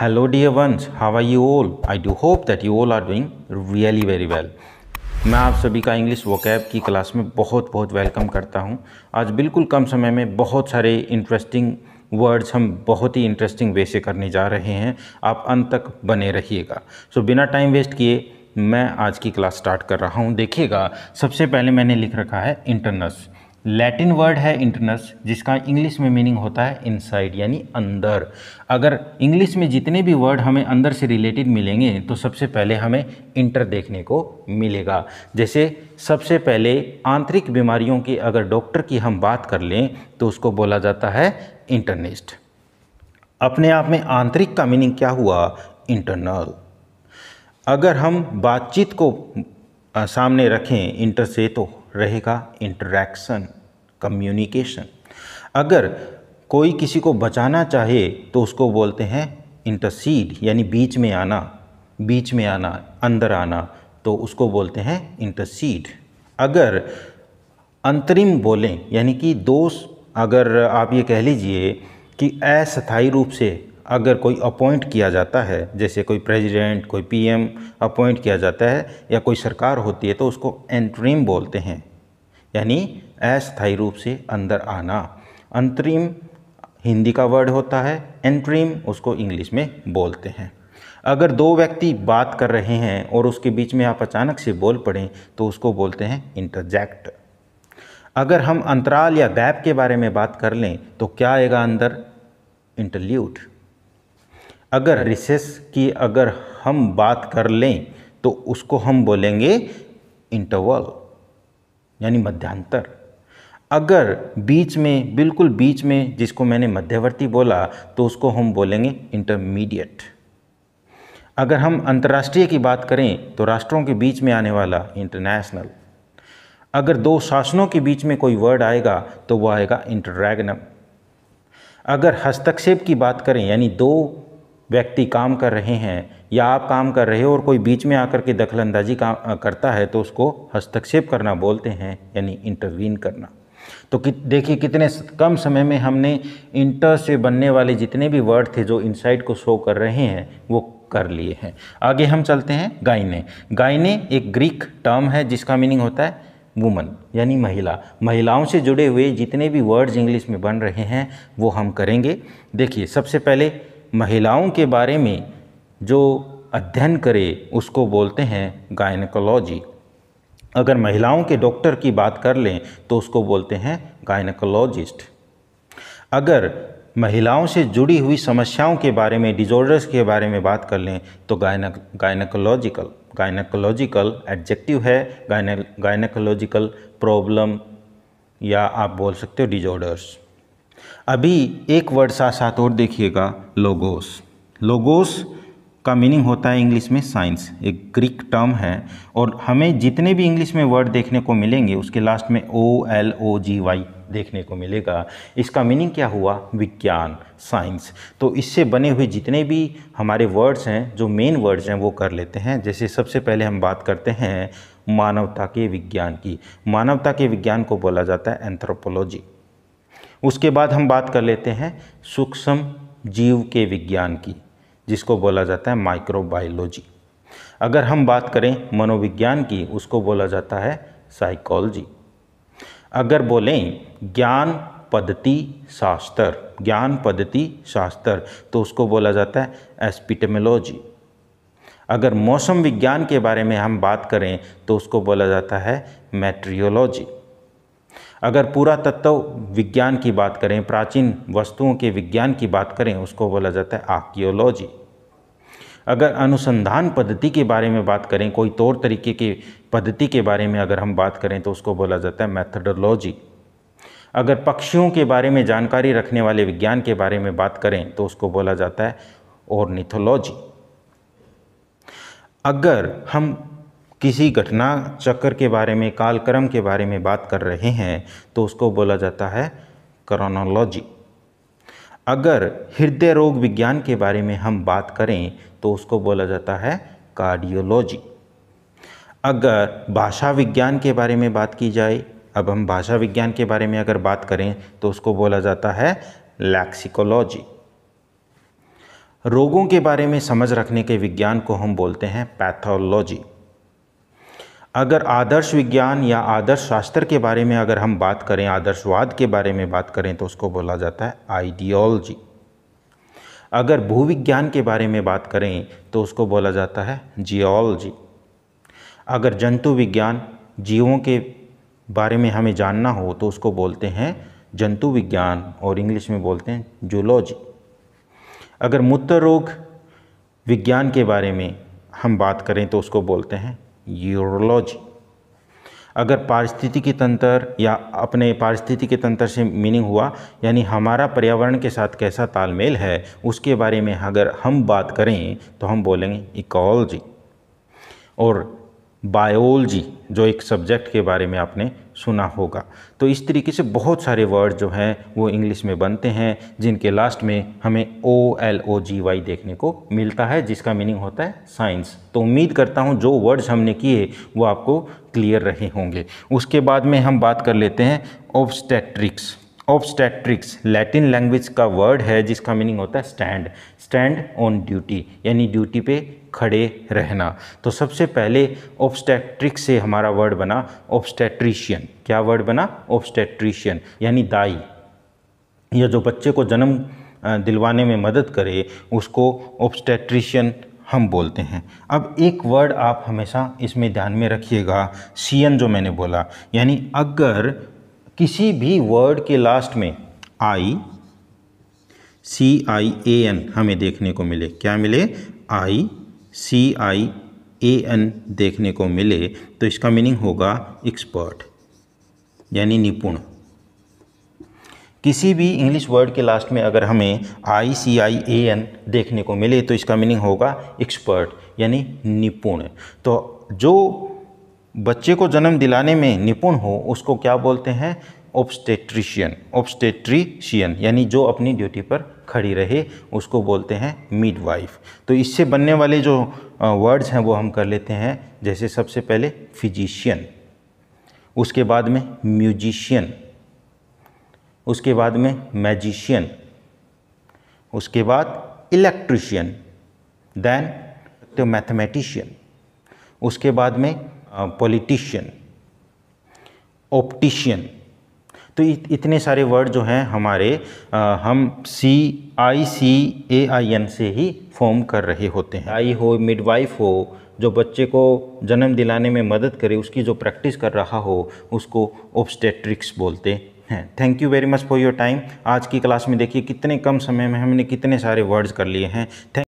hello dear ones how are you all i do hope that you all are doing really very well मैं आप सभी का English vocab की class में बहुत बहुत वेलकम करता हूं आज बिल्कुल कम समय में बहुत सारे इंटरेस्टिंग वर्ड्स हम बहुत ही इंटरेस्टिंग वे से करने जा रहे हैं आप अंत तक बने रहिएगा सो so, बिना टाइम वेस्ट किए मैं आज की क्लास स्टार्ट कर रहा हूं देखिएगा सबसे पहले मैंने लिख रखा है इंटरनस लैटिन वर्ड है इंटरनस जिसका इंग्लिश में मीनिंग होता है इनसाइड यानी अंदर अगर इंग्लिश में जितने भी वर्ड हमें अंदर से रिलेटेड मिलेंगे तो सबसे पहले हमें इंटर देखने को मिलेगा जैसे सबसे पहले आंतरिक बीमारियों की अगर डॉक्टर की हम बात कर लें तो उसको बोला जाता है इंटरनिस्ट अपने आप में आंतरिक का मीनिंग क्या हुआ इंटरनल अगर हम बातचीत को सामने रखें इंटर से तो रहेगा इंटरेक्शन कम्युनिकेशन अगर कोई किसी को बचाना चाहे तो उसको बोलते हैं इंटरसीड यानी बीच में आना बीच में आना अंदर आना तो उसको बोलते हैं इंटरसीड अगर अंतरिम बोलें यानी कि दोष अगर आप ये कह लीजिए कि अस्थाई रूप से अगर कोई अपॉइंट किया जाता है जैसे कोई प्रेसिडेंट कोई पीएम अपॉइंट किया जाता है या कोई सरकार होती है तो उसको एंट्रीम बोलते हैं यानी अस्थायी रूप से अंदर आना अंतरिम हिंदी का वर्ड होता है एंट्रीम उसको इंग्लिश में बोलते हैं अगर दो व्यक्ति बात कर रहे हैं और उसके बीच में आप अचानक से बोल पड़ें तो उसको बोलते हैं इंटरजैक्ट अगर हम अंतराल या गैप के बारे में बात कर लें तो क्या आएगा अंदर इंटरल्यूट अगर रिसेस की अगर हम बात कर लें तो उसको हम बोलेंगे इंटरवल यानी मध्यांतर अगर बीच में बिल्कुल बीच में जिसको मैंने मध्यवर्ती बोला तो उसको हम बोलेंगे इंटरमीडिएट अगर हम अंतर्राष्ट्रीय की बात करें तो राष्ट्रों के बीच में आने वाला इंटरनेशनल अगर दो शासनों के बीच में कोई वर्ड आएगा तो वह आएगा इंटरैगनम अगर हस्तक्षेप की बात करें यानी दो व्यक्ति काम कर रहे हैं या आप काम कर रहे हो और कोई बीच में आकर के दखल अंदाजी काम करता है तो उसको हस्तक्षेप करना बोलते हैं यानी इंटरवीन करना तो कि, देखिए कितने कम समय में हमने इंटर से बनने वाले जितने भी वर्ड थे जो इनसाइट को शो कर रहे हैं वो कर लिए हैं आगे हम चलते हैं गाइने गाइने एक ग्रीक टर्म है जिसका मीनिंग होता है वुमन यानी महिला महिलाओं से जुड़े हुए जितने भी वर्ड्स इंग्लिश में बन रहे हैं वो हम करेंगे देखिए सबसे पहले महिलाओं के बारे में जो अध्ययन करे उसको बोलते हैं गायनकोलॉजी अगर महिलाओं के डॉक्टर की बात कर लें तो उसको बोलते हैं गायनकोलॉजिस्ट अगर महिलाओं से जुड़ी हुई समस्याओं के बारे में डिजॉर्डर्स के बारे में बात कर लें तो गायनक गायनकोलॉजिकल गायनकोलॉजिकल एडजेक्टिव है गायन गायनकोलॉजिकल प्रॉब्लम या आप बोल सकते हो डिजॉर्डर्स अभी एक वर्ड साथ साथ और देखिएगा लोगोस लोगोस का मीनिंग होता है इंग्लिश में साइंस एक ग्रीक टर्म है और हमें जितने भी इंग्लिश में वर्ड देखने को मिलेंगे उसके लास्ट में ओ एल ओ जी वाई देखने को मिलेगा इसका मीनिंग क्या हुआ विज्ञान साइंस तो इससे बने हुए जितने भी हमारे वर्ड्स हैं जो मेन वर्ड्स हैं वो कर लेते हैं जैसे सबसे पहले हम बात करते हैं मानवता के विज्ञान की मानवता के विज्ञान को बोला जाता है एंथ्रोपोलॉजी उसके बाद हम बात कर लेते हैं सूक्ष्म जीव के विज्ञान की जिसको बोला जाता है माइक्रोबायोलॉजी अगर हम बात करें मनोविज्ञान की उसको बोला जाता है साइकोलॉजी अगर बोलें ज्ञान पद्धति शास्त्र ज्ञान पद्धति शास्त्र तो उसको बोला जाता है एस्पिटेमोलॉजी अगर मौसम विज्ञान के बारे में हम बात करें तो उसको बोला जाता है मेट्रियोलॉजी अगर पूरा तत्व विज्ञान की बात करें प्राचीन वस्तुओं के विज्ञान की बात करें उसको बोला जाता है आर्कियोलॉजी अगर अनुसंधान पद्धति के बारे में बात करें कोई तौर तरीके के पद्धति के बारे में अगर हम बात करें तो उसको बोला जाता है मैथडोलॉजी अगर पक्षियों के बारे में जानकारी रखने वाले विज्ञान के बारे में बात करें तो उसको बोला जाता है और अगर हम किसी घटना चक्र के बारे में कालक्रम के बारे में बात कर रहे हैं तो उसको बोला जाता है क्रोनोलॉजी अगर हृदय रोग विज्ञान के बारे में हम बात करें तो उसको बोला जाता है कार्डियोलॉजी अगर भाषा विज्ञान के बारे में बात की जाए अब हम भाषा विज्ञान के बारे में अगर बात करें तो उसको बोला जाता है लैक्सिकोलॉजी रोगों के बारे में समझ रखने के विज्ञान को हम बोलते हैं पैथोलॉजी अगर आदर्श विज्ञान या आदर्श शास्त्र के बारे में अगर हम बात करें आदर्शवाद के बारे में बात करें तो उसको बोला जाता है आइडियोलॉजी अगर भूविज्ञान के बारे में बात करें तो उसको बोला जाता है जियोलॉजी अगर जंतु विज्ञान जीवों के बारे में हमें जानना हो तो उसको बोलते हैं जंतु विज्ञान और इंग्लिश में बोलते हैं जूलॉजी अगर मूत्र रोग विज्ञान के बारे में हम बात करें तो उसको बोलते हैं यूरोलॉजी अगर पारिस्थितिकी तंत्र या अपने पारिस्थितिकी तंत्र से मीनिंग हुआ यानी हमारा पर्यावरण के साथ कैसा तालमेल है उसके बारे में अगर हम बात करें तो हम बोलेंगे इकोलॉजी और बायोलॉजी जो एक सब्जेक्ट के बारे में आपने सुना होगा तो इस तरीके से बहुत सारे वर्ड जो हैं वो इंग्लिश में बनते हैं जिनके लास्ट में हमें ओ एल ओ जी वाई देखने को मिलता है जिसका मीनिंग होता है साइंस तो उम्मीद करता हूँ जो वर्ड्स हमने किए वो आपको क्लियर रहे होंगे उसके बाद में हम बात कर लेते हैं ऑब्स्टेट्रिक्स ऑब्स्टेट्रिक्स लैटिन लैंग्वेज का वर्ड है जिसका मीनिंग होता है स्टैंड स्टैंड ऑन ड्यूटी यानी ड्यूटी पे खड़े रहना तो सबसे पहले ऑब्स्टेट्रिक से हमारा वर्ड बना ऑब्स्टेट्रिशियन क्या वर्ड बना ऑब्स्टेट्रिशियन यानी दाई या जो बच्चे को जन्म दिलवाने में मदद करे उसको ऑब्स्टेट्रिशियन हम बोलते हैं अब एक वर्ड आप हमेशा इसमें ध्यान में रखिएगा सीएन जो मैंने बोला यानी अगर किसी भी वर्ड के लास्ट में आई सी आई ए एन हमें देखने को मिले क्या मिले आई सी आई ए एन देखने को मिले तो इसका मीनिंग होगा एक्सपर्ट यानी निपुण किसी भी इंग्लिश वर्ड के लास्ट में अगर हमें आई सी आई ए एन देखने को मिले तो इसका मीनिंग होगा एक्सपर्ट यानी निपुण तो जो बच्चे को जन्म दिलाने में निपुण हो उसको क्या बोलते हैं ऑप्स्टेट्रिशियन ऑप्स्टेट्रिशियन यानी जो अपनी ड्यूटी पर खड़ी रहे उसको बोलते हैं मिड वाइफ तो इससे बनने वाले जो वर्ड्स हैं वो हम कर लेते हैं जैसे सबसे पहले फिजिशियन उसके बाद में म्यूजिशियन उसके बाद में मैजिशियन उसके बाद इलेक्ट्रिशियन देन तो मैथमेटिशियन उसके बाद में पॉलिटिशियन ऑप्टिशियन तो इतने सारे वर्ड जो हैं हमारे आ, हम सी आई सी ए आई एन से ही फॉर्म कर रहे होते हैं आई हो मिडवाइफ हो जो बच्चे को जन्म दिलाने में मदद करे उसकी जो प्रैक्टिस कर रहा हो उसको ऑब्स्टेट्रिक्स बोलते हैं thank you very much for your time आज की क्लास में देखिए कितने कम समय में हमने कितने सारे वर्ड्स कर लिए हैं थैंक